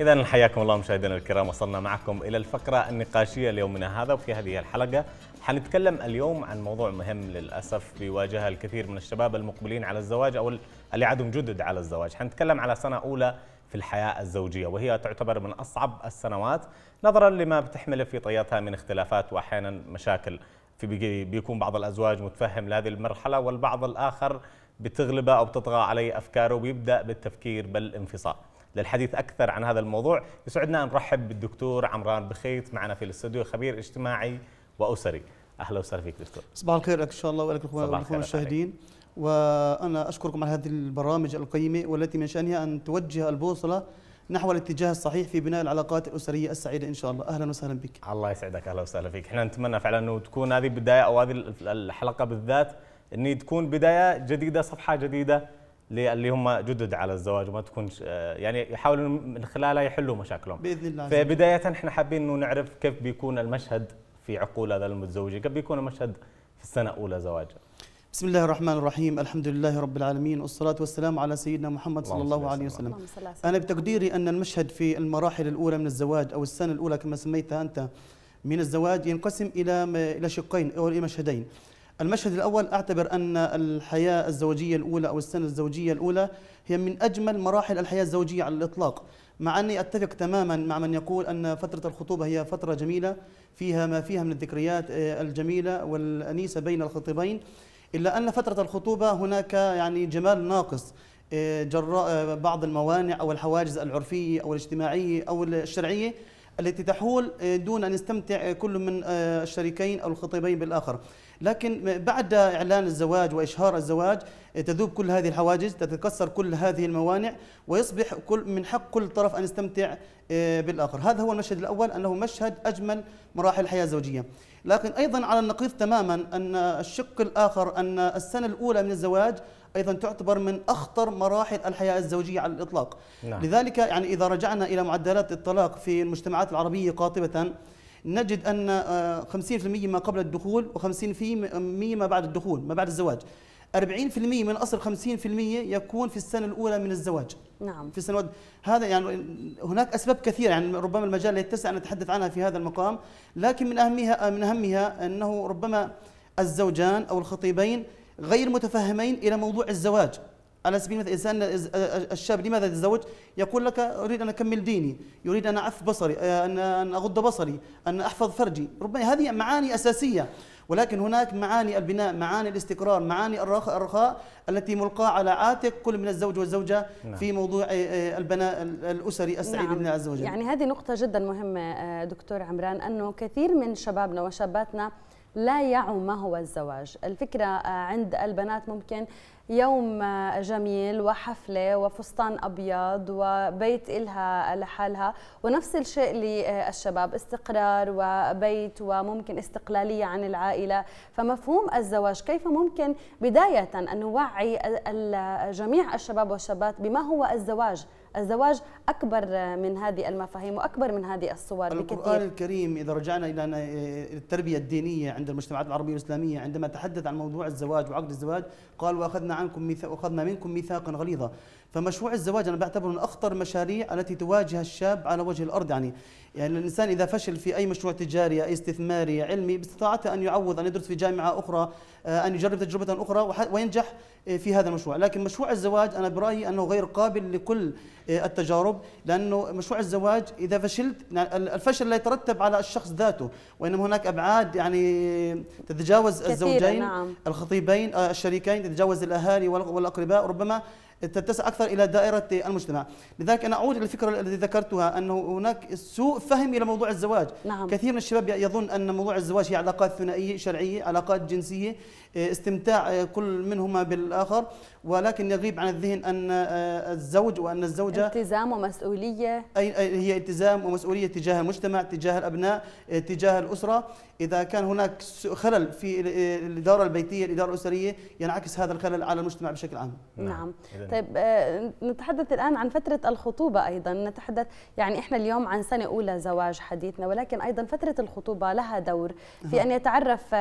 إذا حياكم الله مشاهدينا الكرام وصلنا معكم إلى الفقرة النقاشية ليومنا هذا وفي هذه الحلقة حنتكلم اليوم عن موضوع مهم للأسف بيواجهه الكثير من الشباب المقبلين على الزواج أو اللي عندهم جدد على الزواج حنتكلم على سنة أولى في الحياة الزوجية وهي تعتبر من أصعب السنوات نظرا لما بتحمله في طياتها من اختلافات وأحيانا مشاكل في بيكون بعض الأزواج متفهم لهذه المرحلة والبعض الآخر بتغلبه او بتطغى عليه افكاره وبيبدا بالتفكير بالانفصال. للحديث اكثر عن هذا الموضوع يسعدنا ان نرحب بالدكتور عمران بخيت معنا في الاستوديو خبير اجتماعي واسري. اهلا وسهلا فيك دكتور. صباح الخير لك ان شاء الله ولك الاخوان المشاهدين. وانا اشكركم على هذه البرامج القيمه والتي من شانها ان توجه البوصله نحو الاتجاه الصحيح في بناء العلاقات الاسريه السعيده ان شاء الله اهلا وسهلا بك الله يسعدك اهلا وسهلا فيك احنا نتمنى فعلا انه تكون هذه البدايه او هذه الحلقه بالذات اني تكون بدايه جديده صفحه جديده للي هم جدد على الزواج وما تكونش آه، يعني يحاولوا من خلالها يحلوا مشاكلهم باذن الله فبدايه احنا حابين انه نعرف كيف بيكون المشهد في عقول هذا المتزوجين كيف بيكون المشهد في السنه الاولى زواجه بسم الله الرحمن الرحيم الحمد لله رب العالمين والصلاة والسلام على سيدنا محمد صلى الله عليه وسلم أنا بتقديري أن المشهد في المراحل الأولى من الزواج أو السنة الأولى كما سميتها أنت من الزواج ينقسم إلى إلى شقين أو إلى مشهدين المشهد الأول أعتبر أن الحياة الزوجية الأولى أو السنة الزوجية الأولى هي من أجمل مراحل الحياة الزوجية على الإطلاق مع أني أتفق تماما مع من يقول أن فترة الخطوبة هي فترة جميلة فيها ما فيها من الذكريات آه، الجميلة والأنيسة بين الخطيبين إلا أن فترة الخطوبة هناك يعني جمال ناقص آه، جراء آه، بعض الموانع أو الحواجز العرفية أو الاجتماعية أو الشرعية التي تحول دون أن يستمتع كل من الشريكين أو الخطيبين بالآخر لكن بعد إعلان الزواج وإشهار الزواج تذوب كل هذه الحواجز تتكسر كل هذه الموانع ويصبح كل من حق كل طرف أن يستمتع آه، بالآخر هذا هو المشهد الأول أنه مشهد أجمل مراحل الحياة الزوجية لكن أيضا على النقيض تماما أن الشق الآخر أن السنة الأولى من الزواج ايضا تعتبر من اخطر مراحل الحياه الزوجيه على الاطلاق نعم. لذلك يعني اذا رجعنا الى معدلات الطلاق في المجتمعات العربيه قاطبه نجد أن 50% آه، ما قبل الدخول و50% ما بعد الدخول ما بعد الزواج 40% من اصل 50% يكون في السنه الاولى من الزواج نعم في السنوات هذا يعني هناك اسباب كثيره يعني ربما المجال لا يتسع ان نتحدث عنها في هذا المقام لكن من اهمها من اهمها انه ربما الزوجان او الخطيبين غير متفهمين الى موضوع الزواج على سبيل المثال الانسان الشاب لماذا يتزوج؟ يقول لك اريد ان اكمل ديني، يريد ان اعف بصري، ان ان اغض بصري، ان احفظ فرجي، ربما هذه معاني اساسيه ولكن هناك معاني البناء، معاني الاستقرار، معاني الرخاء التي ملقاة على عاتق كل من الزوج والزوجة نعم. في موضوع البناء الأسري السعيد نعم. لله عز وجل يعني هذه نقطة جدا مهمة دكتور عمران أنه كثير من شبابنا وشاباتنا لا يعوا ما هو الزواج الفكرة عند البنات ممكن يوم جميل وحفله وفستان ابيض وبيت الها لحالها ونفس الشيء للشباب استقرار وبيت وممكن استقلاليه عن العائله فمفهوم الزواج كيف ممكن بدايه ان نوعي جميع الشباب والشابات بما هو الزواج الزواج أكبر من هذه المفاهيم وأكبر من هذه الصور القرآن بكثير القرآن الكريم إذا رجعنا إلى إيه، التربية الدينية عند المجتمعات العربية والإسلامية عندما تحدث عن موضوع الزواج وعقد الزواج قال وأخذنا عنكم وأخذنا منكم ميثاقا غليظا فمشروع الزواج انا بعتبره من اخطر المشاريع التي تواجه الشاب على وجه الارض يعني يعني الانسان اذا فشل في اي مشروع تجاري أي استثماري علمي باستطاعته ان يعوض ان يدرس في جامعه اخرى آه، ان يجرب تجربه اخرى وينجح آه، في هذا المشروع لكن مشروع الزواج انا برايي انه غير قابل لكل آه، التجارب لانه مشروع الزواج اذا فشلت يعني الفشل لا يترتب على الشخص ذاته وانما هناك ابعاد يعني تتجاوز الزوجين نعم. الخطيبين الشريكين تتجاوز الاهالي والاقرباء ربما تتسع أكثر إلى دائرة المجتمع لذلك أنا أعود للفكره الفكرة التي ذكرتها أنه هناك سوء فهم إلى موضوع الزواج نعم. كثير من الشباب يظن أن موضوع الزواج هي علاقات ثنائية شرعية علاقات جنسية آه، استمتاع آه، كل منهما بالآخر ولكن يغيب عن الذهن أن آه، الزوج وأن الزوجة التزام ومسؤولية أي هي التزام ومسؤولية تجاه المجتمع تجاه الأبناء تجاه الأسرة إذا كان هناك خلل في الإدارة البيتية الإدارة الأسرية ينعكس هذا الخلل على المجتمع بشكل عام نعم, نعم. طيب آه، نتحدث الآن عن فترة الخطوبة أيضا نتحدث يعني إحنا اليوم عن سنة أولى زواج حديثنا ولكن أيضا فترة الخطوبة لها دور في أن يتعرف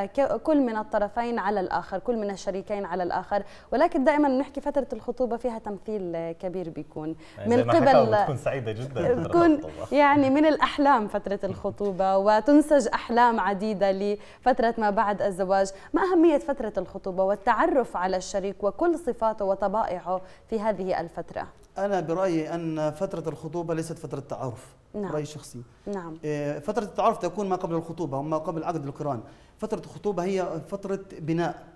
كل من الطرفين على الآخر كل من الشريكين على الآخر ولكن دائما بنحكي فترة الخطوبة فيها تمثيل كبير بيكون يعني من قبل تكون سعيدة جدا تكون يعني من الأحلام فترة الخطوبة وتنسج أحلام عديدة لفترة ما بعد الزواج ما أهمية فترة الخطوبة والتعرف على الشريك وكل صفاته وطبائعه في هذه الفترة؟ أنا برأيي أن فترة الخطوبة ليست فترة تعارف نعم. رأيي شخصي نعم آه، فترة التعارف تكون ما قبل الخطوبة وما قبل عقد القران فترة الخطوبة هي فترة بناء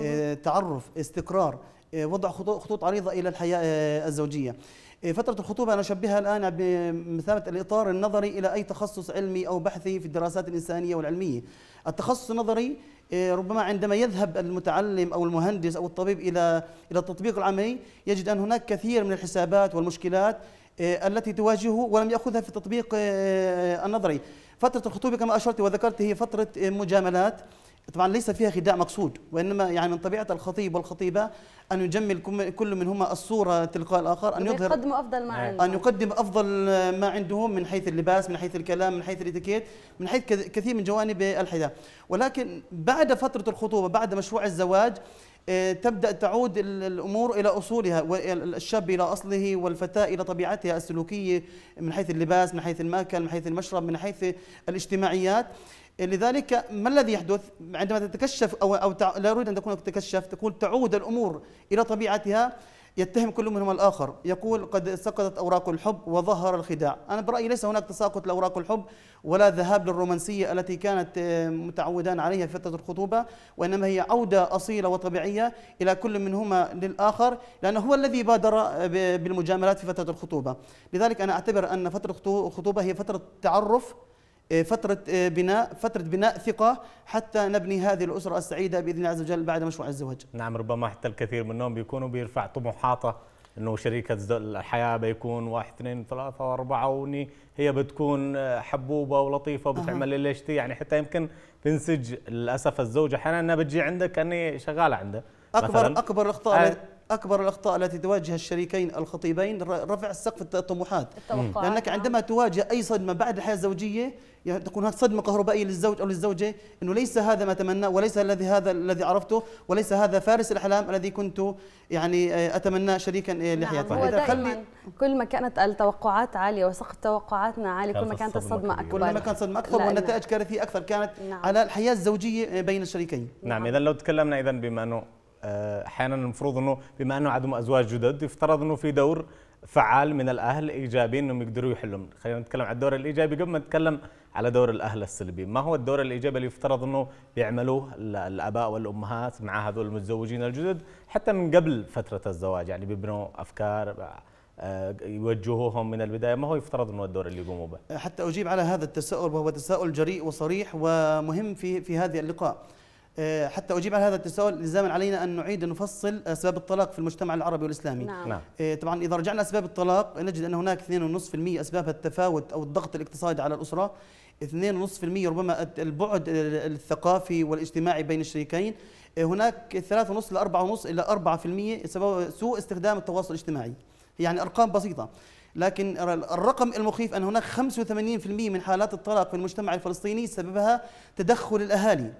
آه، تعرف استقرار آه، وضع خطوط عريضه الى الحياه آه، الزوجيه فترة الخطوبة أنا أشبهها الآن بمثابة الإطار النظري إلى أي تخصص علمي أو بحثي في الدراسات الإنسانية والعلمية التخصص النظري ربما عندما يذهب المتعلم او المهندس او الطبيب الى الى التطبيق العملي يجد ان هناك كثير من الحسابات والمشكلات التي تواجهه ولم ياخذها في التطبيق النظري فتره الخطوبه كما اشرت وذكرت هي فتره مجاملات طبعا ليس فيها خداع مقصود وانما يعني من طبيعه الخطيب والخطيبه ان يجمل كل منهما الصوره تلقاء الاخر ان يظهر يقدم افضل ما عنده ان يقدم افضل ما عندهم من حيث اللباس من حيث الكلام من حيث الاتيكيت من حيث كثير من جوانب الحياه ولكن بعد فتره الخطوبه بعد مشروع الزواج آه، تبدا تعود الامور الى اصولها والشاب الى اصله والفتاه الى طبيعتها السلوكيه من حيث اللباس من حيث الماكل من حيث المشرب من حيث الاجتماعيات لذلك ما الذي يحدث عندما تتكشف او او لا اريد ان تكون تتكشف تقول تعود الامور الى طبيعتها يتهم كل منهم الاخر يقول قد سقطت اوراق الحب وظهر الخداع انا برايي ليس هناك تساقط لاوراق الحب ولا ذهاب للرومانسيه التي كانت آه، متعودان عليها في فتره الخطوبه وانما هي عوده اصيله وطبيعيه الى كل منهما للاخر لانه هو الذي بادر آه، بالمجاملات في فتره الخطوبه لذلك انا اعتبر ان فتره الخطوبه هي فتره تعرف آه، فترة آه، بناء فترة بناء ثقة حتى نبني هذه الأسرة السعيدة بإذن الله عز وجل بعد مشروع الزواج نعم ربما حتى الكثير منهم بيكونوا بيرفع طموحاته انه شريكة الحياة بيكون واحد اثنين ثلاثة أربعة وني هي بتكون آه، حبوبة ولطيفة وبتعمل اللي تي يعني حتى يمكن تنسج للأسف الزوجة أحيانا أنها بتجي عندك أني شغالة عنده اكبر مثلاً. اكبر اخطاء أكبر الأخطاء التي تواجه الشريكين الخطيبين رفع سقف الطموحات التوقعات لأنك نعم. عندما تواجه أي صدمة بعد الحياة الزوجية يعني تكون هناك صدمة كهربائية للزوج أو للزوجة أنه ليس هذا ما تمناه وليس الذي هذا الذي عرفته وليس هذا فارس الأحلام الذي كنت يعني آه، أتمناه شريكا آه، نعم، لحياتي نعم خلي كل ما كانت التوقعات عالية وسقف توقعاتنا عالي كل ما كانت الصدمة أكبر كل ما كانت الصدمة أكثر والنتائج كارثية أكثر كانت نعم. على الحياة الزوجية آه، بين الشريكين نعم, نعم. إذا لو تكلمنا إذا بما أنه آه، احيانا المفروض انه بما انه عندهم ازواج جدد يفترض انه في دور فعال من الاهل ايجابي انهم يقدروا يحلوا خلينا نتكلم على الدور الايجابي قبل ما نتكلم على دور الاهل السلبي ما هو الدور الايجابي اللي يفترض انه يعملوه الاباء والامهات مع هذول المتزوجين الجدد حتى من قبل فتره الزواج يعني بيبنوا افكار آه، يوجهوهم من البدايه ما هو يفترض انه الدور اللي يقوموا به حتى اجيب على هذا التساؤل وهو تساؤل جريء وصريح ومهم في في هذه اللقاء آه، حتى أجيب على هذا التساؤل لزاما علينا أن نعيد نفصل أسباب آه، الطلاق في المجتمع العربي والإسلامي نعم. نعم. آه، طبعا إذا رجعنا أسباب الطلاق نجد أن هناك 2.5% أسبابها التفاوت أو الضغط الاقتصادي على الأسرة 2.5% ربما البعد الثقافي والاجتماعي بين الشريكين هناك 3.5 ل 4.5 إلى 4% سبب سوء استخدام التواصل الاجتماعي يعني أرقام بسيطة لكن الرقم المخيف أن هناك 85% من حالات الطلاق في المجتمع الفلسطيني سببها تدخل الأهالي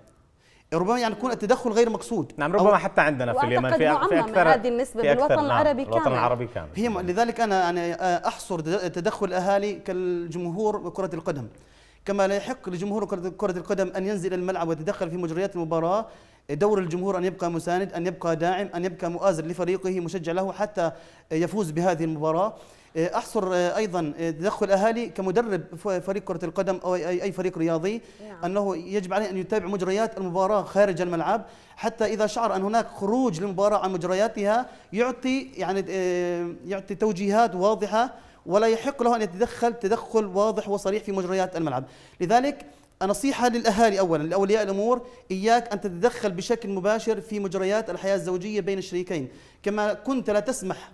ربما يعني يكون التدخل غير مقصود نعم ربما حتى عندنا في اليمن في, اكثر هذه النسبه في بالوطن نعم، العربي نعم. كامل الوطن العربي كامل هي لذلك انا انا يعني احصر تدخل الاهالي كالجمهور كره القدم كما لا يحق لجمهور كره القدم ان ينزل الملعب ويتدخل في مجريات المباراه دور الجمهور أن يبقى مساند أن يبقى داعم أن يبقى مؤازر لفريقه مشجع له حتى يفوز بهذه المباراة آه، احصر آه، ايضا آه، تدخل اهالي كمدرب فريق كره القدم او اي فريق رياضي نعم. انه يجب عليه ان يتابع مجريات المباراه خارج الملعب حتى اذا شعر ان هناك خروج للمباراه عن مجرياتها يعطي يعني يعطي توجيهات واضحه ولا يحق له ان يتدخل تدخل واضح وصريح في مجريات الملعب لذلك نصيحة للأهالي أولا لأولياء الأمور إياك أن تتدخل بشكل مباشر في مجريات الحياة الزوجية بين الشريكين كما كنت لا تسمح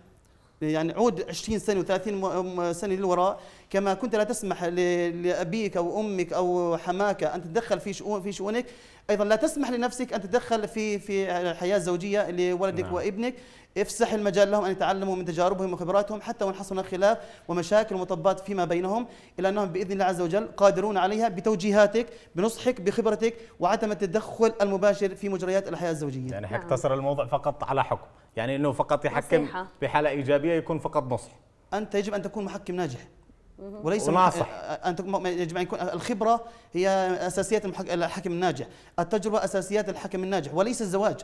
يعني عود 20 سنه و30 سنه للوراء كما كنت لا تسمح لابيك او امك او حماك ان تتدخل في شؤون في شؤونك ايضا لا تسمح لنفسك ان تتدخل في في الحياه الزوجيه لولدك نعم. وابنك افسح المجال لهم ان يتعلموا من تجاربهم وخبراتهم حتى وان حصل خلاف ومشاكل ومطبات فيما بينهم الا انهم باذن الله عز وجل قادرون عليها بتوجيهاتك بنصحك بخبرتك وعدم التدخل المباشر في مجريات الحياه الزوجيه. يعني حيقتصر نعم. الموضوع فقط على حكم. يعني انه فقط يحكم نصيحة. بحاله ايجابيه يكون فقط نصح انت يجب ان تكون محكم ناجح وليس ناصح ان يجب ان يكون الخبره هي اساسيات الحكم الناجح التجربه اساسيات الحكم الناجح وليس الزواج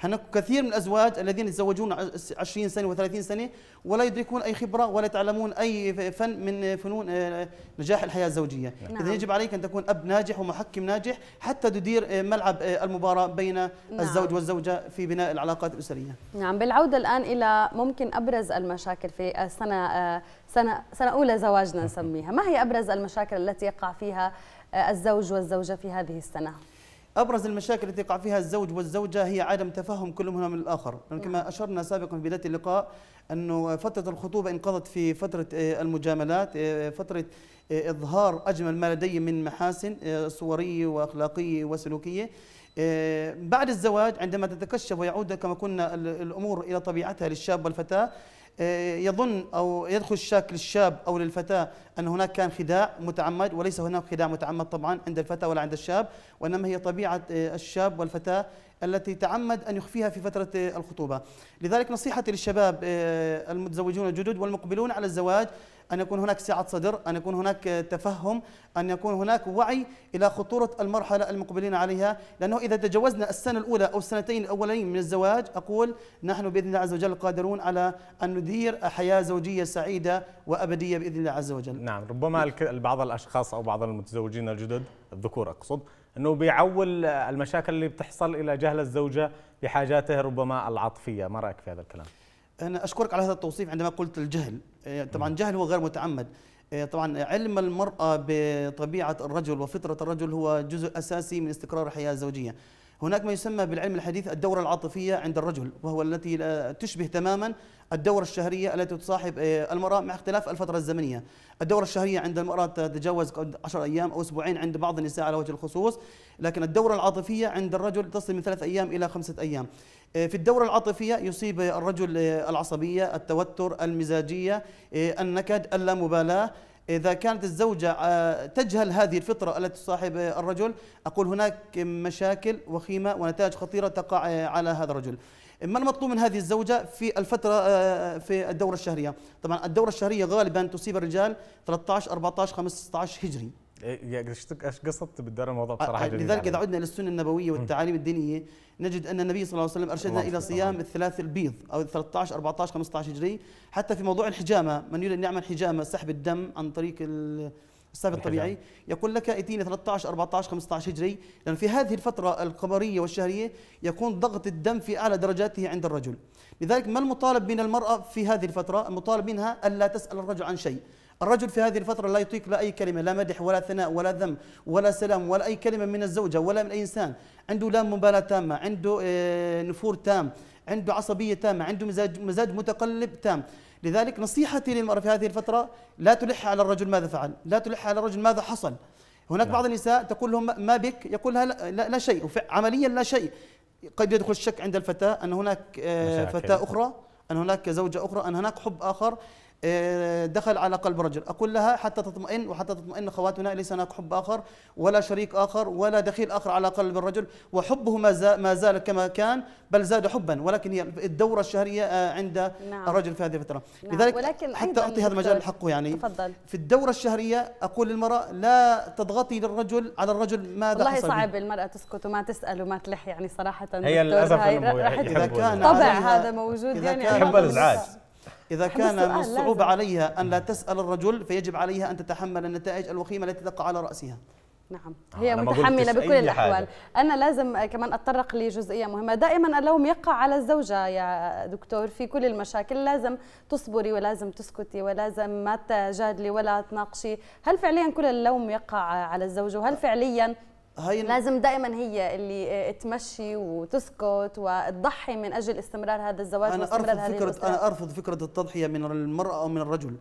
هناك كثير من الازواج الذين يتزوجون 20 سنه و30 سنه ولا يدركون اي خبره ولا يتعلمون اي فن من فنون آه، نجاح الحياه الزوجيه، نعم. اذا يجب عليك ان تكون اب ناجح ومحكم ناجح حتى تدير آه، ملعب آه، المباراه بين نعم. الزوج والزوجه في بناء العلاقات الاسريه. نعم بالعوده الان الى ممكن ابرز المشاكل في السنه سنه سنه اولى زواجنا نسميها، ما هي ابرز المشاكل التي يقع فيها الزوج والزوجه في هذه السنه؟ أبرز المشاكل التي يقع فيها الزوج والزوجة هي عدم تفهم منهما من الآخر لأن كما نعم. أشرنا سابقا في بداية اللقاء أنه فترة الخطوبة انقضت في فترة آه، المجاملات آه، فترة آه، إظهار أجمل ما لدي من محاسن صورية وأخلاقية وسلوكية بعد الزواج عندما تتكشف ويعود كما كنا الأمور إلى طبيعتها للشاب والفتاة آه، يظن أو يدخل الشاك للشاب أو للفتاة أن هناك كان خداع متعمد وليس هناك خداع متعمد طبعا عند الفتاة ولا عند الشاب وإنما هي طبيعة آه، الشاب والفتاة التي تعمد أن يخفيها في فترة آه، الخطوبة لذلك نصيحتي للشباب المتزوجون الجدد والمقبلون على الزواج أن يكون هناك سعة صدر أن يكون هناك تفهم أن يكون هناك وعي إلى خطورة المرحلة المقبلين عليها لأنه إذا تجاوزنا السنة الأولى أو السنتين الأولين من الزواج أقول نحن بإذن الله عز وجل قادرون على أن ندير حياة زوجية سعيدة وأبدية بإذن الله عز وجل نعم ربما بعض الأشخاص أو بعض المتزوجين الجدد الذكور أقصد أنه بيعول المشاكل اللي بتحصل إلى جهل الزوجة بحاجاته ربما العاطفية ما رأيك في هذا الكلام؟ أنا أشكرك على هذا التوصيف عندما قلت الجهل آه، طبعا جهل هو غير متعمد آه، طبعا علم المرأة بطبيعة الرجل وفطرة الرجل هو جزء أساسي من استقرار الحياة الزوجية هناك ما يسمى بالعلم الحديث الدورة العاطفية عند الرجل وهو التي تشبه تماما الدورة الشهرية التي تصاحب آه، المرأة مع اختلاف الفترة الزمنية الدورة الشهرية عند المرأة تتجاوز 10 أيام أو أسبوعين عند بعض النساء على وجه الخصوص لكن الدورة العاطفية عند الرجل تصل من ثلاث أيام إلى خمسة أيام آه، في الدورة العاطفية يصيب الرجل آه، العصبية التوتر المزاجية النكد اللامبالاة إذا كانت الزوجة آه، تجهل هذه الفطرة التي تصاحب الرجل أقول هناك مشاكل وخيمة ونتائج خطيرة تقع آه، على هذا الرجل ما المطلوب من هذه الزوجة في الفترة آه، في الدورة الشهرية طبعا الدورة الشهرية غالبا تصيب الرجال 13 14 15 هجري إيه، يعني ايش قصدت بالدار الموضوع آه، بصراحه لذلك اذا يعني؟ عدنا للسنه النبويه والتعاليم الدينيه نجد ان النبي صلى الله عليه وسلم ارشدنا الى صيام الثلاث البيض او 13 14 15 هجري حتى في موضوع الحجامه من يريد ان يعمل حجامه سحب الدم عن طريق السحب الطبيعي يقول لك اتيني 13 14 15 هجري لان في هذه الفتره القمريه والشهريه يكون ضغط الدم في اعلى درجاته عند الرجل لذلك ما المطالب من المراه في هذه الفتره المطالب منها الا تسال الرجل عن شيء الرجل في هذه الفترة لا يطيق لا أي كلمة لا مدح ولا ثناء ولا ذم ولا سلام ولا أي كلمة من الزوجة ولا من أي إنسان عنده لا مبالاة تامة عنده آه، نفور تام عنده عصبية تامة عنده مزاج, مزاج متقلب تام لذلك نصيحتي للمرأة في هذه الفترة لا تلح على الرجل ماذا فعل لا تلح على الرجل ماذا حصل هناك لا. نعم. بعض النساء تقول لهم ما بك يقول لها لا, لا, لا شيء عمليا لا شيء قد يدخل الشك عند الفتاة أن هناك آه، فتاة أخرى أن هناك زوجة أخرى أن هناك حب آخر آه، دخل على قلب رجل أقول لها حتى تطمئن وحتى تطمئن خواتنا ليس هناك حب آخر ولا شريك آخر ولا دخيل آخر على قلب الرجل وحبه ما زال كما كان بل زاد حبا ولكن هي الدورة الشهرية آه، عند نعم. الرجل في هذه الفترة نعم. لذلك ولكن حتى أعطي هذا المجال حقه يعني تفضل. في الدورة الشهرية أقول للمرأة لا تضغطي للرجل على الرجل ماذا والله حصل صعب المرأة تسكت وما تسأل وما تلح يعني صراحة هي للأسف إذا كان طبع هذا موجود يعني يحب الإزعاج إذا كان من الصعوبة عليها أن لا تسأل الرجل فيجب عليها أن تتحمل النتائج الوخيمة التي تقع على رأسها نعم آه، هي متحمله بكل الاحوال انا لازم كمان اتطرق لجزئيه مهمه دائما اللوم يقع على الزوجه يا دكتور في كل المشاكل لازم تصبري ولازم تسكتي ولازم ما تجادلي ولا تناقشي هل فعليا كل اللوم يقع على الزوجه وهل فعليا هاي لازم دائما هي اللي آه، تمشي وتسكت وتضحي من اجل استمرار هذا الزواج انا ارفض فكره انا ارفض فكره التضحيه من المراه او من الرجل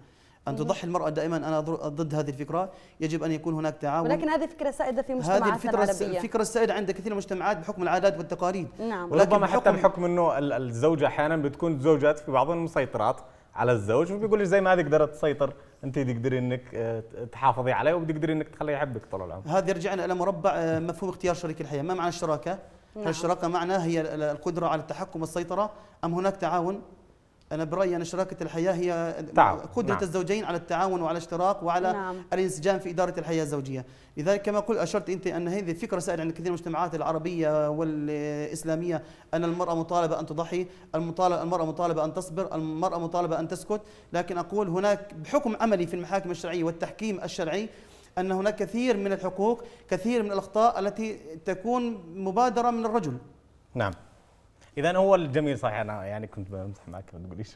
ان تضحي المراه دائما انا ضد هذه الفكره يجب ان يكون هناك تعاون ولكن هذه فكره سائده في مجتمعاتنا هذه الفكرة العربيه الفكره السائده عند كثير من المجتمعات بحكم العادات والتقاليد نعم ربما حتى بحكم انه الزوجه احيانا بتكون زوجات في بعض المسيطرات على الزوج وبيقول لي زي ما هذه قدرت تسيطر انت تقدري انك آه، تحافظي عليه وبتقدري انك تخليه يحبك طول العمر. هذا يرجعنا الى مربع آه، مفهوم اختيار شريك الحياه، ما معنى الشراكه؟ نعم. هل الشراكه معناه هي القدره على التحكم والسيطره ام هناك تعاون أنا برأيي أن شراكة الحياة هي تعاون. قدرة نعم. الزوجين على التعاون وعلى الاشتراك وعلى نعم. الانسجام في إدارة الحياة الزوجية لذلك كما قلت أشرت أنت أن هذه فكرة سائدة عند كثير من المجتمعات العربية والإسلامية أن المرأة مطالبة أن تضحي المطالبة المرأة مطالبة أن تصبر المرأة مطالبة أن تسكت لكن أقول هناك بحكم عملي في المحاكم الشرعية والتحكيم الشرعي أن هناك كثير من الحقوق كثير من الأخطاء التي تكون مبادرة من الرجل نعم اذا هو الجميل صحيح انا يعني كنت بمزح معك ما تقوليش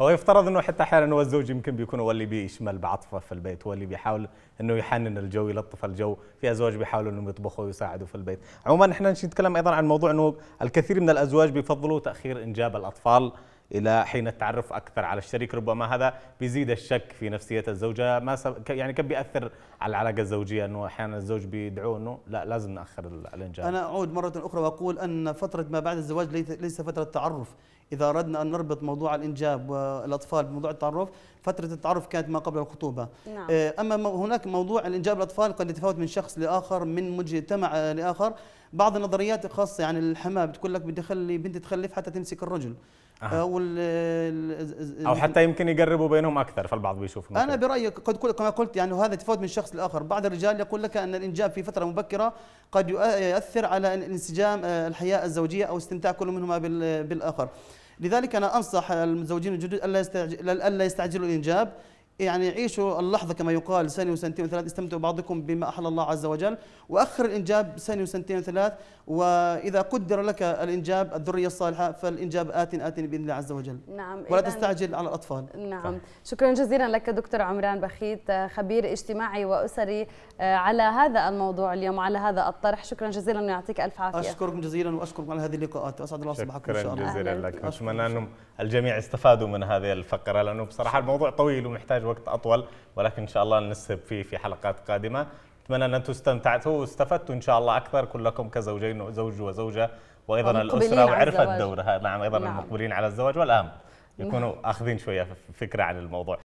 هو يفترض انه حتى احيانا هو الزوج يمكن بيكون هو اللي بيشمل بعطفه في البيت هو اللي بيحاول انه يحنن الجو يلطف الجو في ازواج بيحاولوا انهم يطبخوا ويساعدوا في البيت عموما احنا نتكلم ايضا عن موضوع انه الكثير من الازواج بيفضلوا تاخير انجاب الاطفال الى حين التعرف اكثر على الشريك ربما هذا بيزيد الشك في نفسيه الزوجه ما سب... يعني كم بياثر على العلاقه الزوجيه انه احيانا الزوج بيدعوه انه لا لازم ناخر الانجاب انا اعود مره اخرى واقول ان فتره ما بعد الزواج ليس فتره تعرف اذا اردنا ان نربط موضوع الانجاب والاطفال بموضوع التعرف فتره التعرف كانت ما قبل الخطوبه نعم. آه، اما هناك موضوع الانجاب الاطفال قد يتفاوت من شخص لاخر من مجتمع آه، لاخر بعض النظريات الخاصه يعني الحماه بتقول لك بدي اخلي بنتي تخلف حتى تمسك الرجل أه. او او حتى يمكن يقربوا بينهم اكثر فالبعض بيشوف انا برايي قد كما قلت يعني هذا تفوت من شخص لاخر بعض الرجال يقول لك ان الانجاب في فتره مبكره قد يؤثر على انسجام آه، الحياه الزوجيه او استمتاع كل منهما بالاخر لذلك انا انصح المتزوجين الجدد الا يستعجلوا الانجاب يعني عيشوا اللحظة كما يقال سنة وسنتين وثلاث استمتعوا بعضكم بما أحل الله عز وجل وأخر الإنجاب سنة وسنتين وثلاث وإذا قدر لك الإنجاب الذرية الصالحة فالإنجاب آت آت بإذن الله عز وجل نعم ولا تستعجل على الأطفال نعم ف... شكرا جزيلا لك دكتور عمران بخيت خبير اجتماعي وأسري آه، على هذا الموضوع اليوم على هذا الطرح شكرا جزيلا ويعطيك ألف عافية أشكركم جزيلا وأشكركم على هذه اللقاءات أسعد الله صباحكم إن شاء الله شكرا جزيلا لك أتمنى أن الجميع استفادوا من هذه الفقرة لأنه بصراحة الموضوع طويل ومحتاج وقت اطول ولكن ان شاء الله نسهب فيه في حلقات قادمه اتمنى ان انتم استمتعتوا واستفدتوا ان شاء الله اكثر كلكم كزوجين زوج وزوجه وايضا الاسره وعرفت دورها نعم ايضا نعم. المقبلين على الزواج والان نعم. يكونوا اخذين شويه فكره عن الموضوع